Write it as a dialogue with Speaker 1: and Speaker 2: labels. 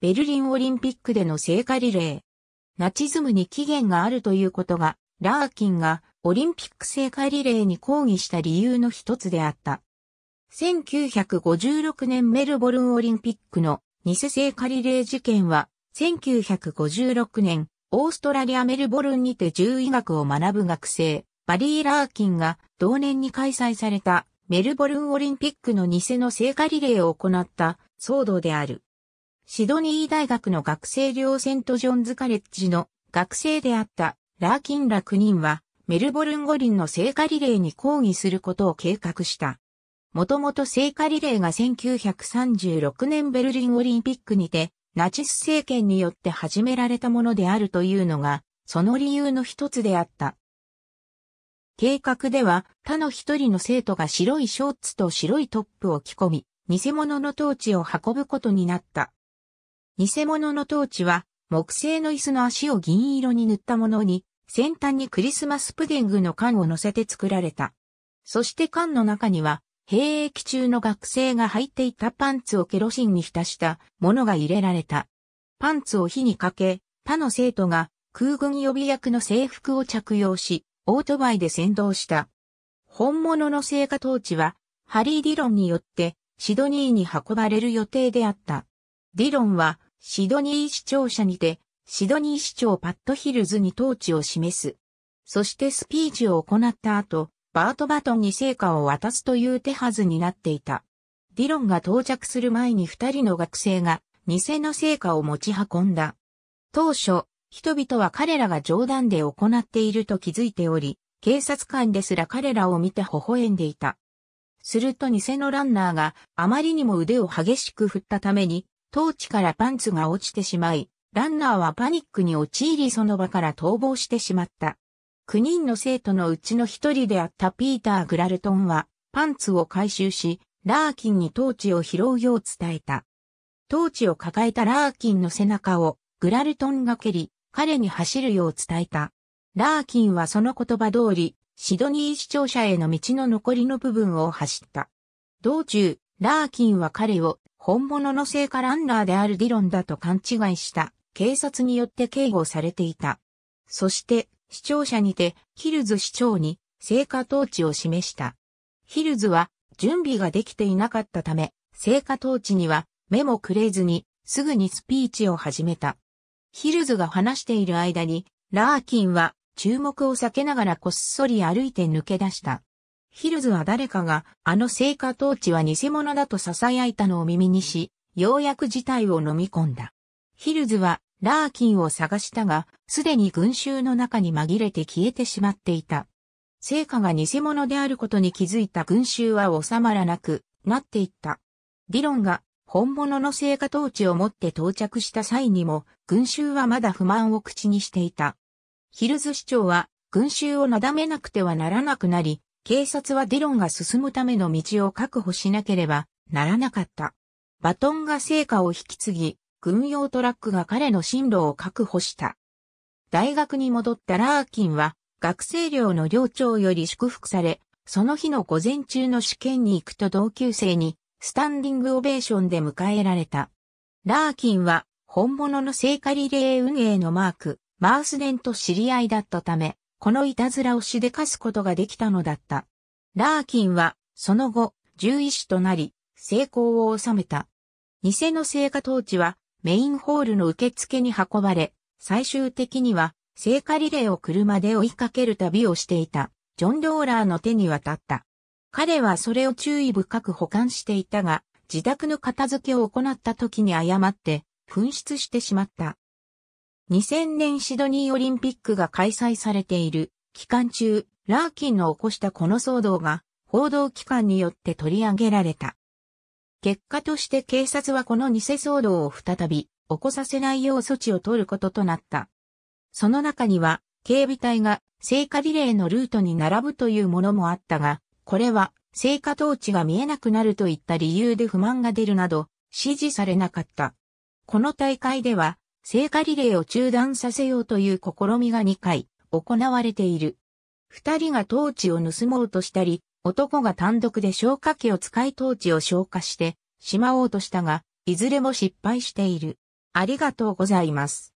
Speaker 1: ベルリンオリンピックでの聖火リレー。ナチズムに起源があるということが、ラーキンがオリンピック聖火リレーに抗議した理由の一つであった。1956年メルボルンオリンピックの偽聖火リレー事件は、1956年、オーストラリアメルボルンにて獣医学を学ぶ学生、バリー・ラーキンが同年に開催されたメルボルンオリンピックの偽の聖火リレーを行った騒動である。シドニー大学の学生寮セントジョンズカレッジの学生であったラーキンら9人はメルボルン五輪の聖火リレーに抗議することを計画した。もともと聖火リレーが1936年ベルリンオリンピックにてナチス政権によって始められたものであるというのがその理由の一つであった。計画では他の一人の生徒が白いショーツと白いトップを着込み、偽物のトーチを運ぶことになった。偽物のトーチは、木製の椅子の足を銀色に塗ったものに、先端にクリスマスプディングの缶を乗せて作られた。そして缶の中には、兵役中の学生が履いていたパンツをケロシンに浸したものが入れられた。パンツを火にかけ、他の生徒が空軍予備役の制服を着用し、オートバイで先導した。本物の聖火トーチは、ハリー・ディロンによってシドニーに運ばれる予定であった。ディロンは、シドニー市庁舎にて、シドニー市長パッドヒルズに統治を示す。そしてスピーチを行った後、バートバトンに成果を渡すという手はずになっていた。ディロンが到着する前に二人の学生が偽の成果を持ち運んだ。当初、人々は彼らが冗談で行っていると気づいており、警察官ですら彼らを見て微笑んでいた。すると偽のランナーがあまりにも腕を激しく振ったためにトーチからパンツが落ちてしまい、ランナーはパニックに陥りその場から逃亡してしまった。9人の生徒のうちの一人であったピーター・グラルトンは、パンツを回収し、ラーキンにトーチを拾うよう伝えた。トーチを抱えたラーキンの背中をグラルトンが蹴り、彼に走るよう伝えた。ラーキンはその言葉通り、シドニー視聴者への道の残りの部分を走った。道中、ラーキンは彼を本物の聖火ランナーであるディロンだと勘違いした警察によって警護されていた。そして、視聴者にて、ヒルズ市長に聖火統治を示した。ヒルズは準備ができていなかったため、聖火統治には目もくれずに、すぐにスピーチを始めた。ヒルズが話している間に、ラーキンは注目を避けながらこっそり歩いて抜け出した。ヒルズは誰かが、あの聖火ーチは偽物だと囁いたのを耳にし、ようやく事態を飲み込んだ。ヒルズは、ラーキンを探したが、すでに群衆の中に紛れて消えてしまっていた。聖火が偽物であることに気づいた群衆は収まらなくなっていった。ディロンが本物の聖火ーチを持って到着した際にも、群衆はまだ不満を口にしていた。ヒルズ市長は群衆をなだめなくてはならなくなり、警察はディロンが進むための道を確保しなければならなかった。バトンが成果を引き継ぎ、軍用トラックが彼の進路を確保した。大学に戻ったラーキンは、学生寮の寮長より祝福され、その日の午前中の試験に行くと同級生に、スタンディングオベーションで迎えられた。ラーキンは、本物の聖火リレー運営のマーク、マースデンと知り合いだったため、このいたずらをしでかすことができたのだった。ラーキンは、その後、獣医師となり、成功を収めた。偽の聖火ーチは、メインホールの受付に運ばれ、最終的には、聖火リレーを車で追いかける旅をしていた、ジョン・ローラーの手に渡った。彼はそれを注意深く保管していたが、自宅の片付けを行った時に誤って、紛失してしまった。2000年シドニーオリンピックが開催されている期間中、ラーキンの起こしたこの騒動が報道機関によって取り上げられた。結果として警察はこの偽騒動を再び起こさせないよう措置を取ることとなった。その中には警備隊が聖火リレーのルートに並ぶというものもあったが、これは聖火当地が見えなくなるといった理由で不満が出るなど支持されなかった。この大会では聖火リレーを中断させようという試みが2回行われている。二人がトーチを盗もうとしたり、男が単独で消火器を使いトーチを消火してしまおうとしたが、いずれも失敗している。ありがとうございます。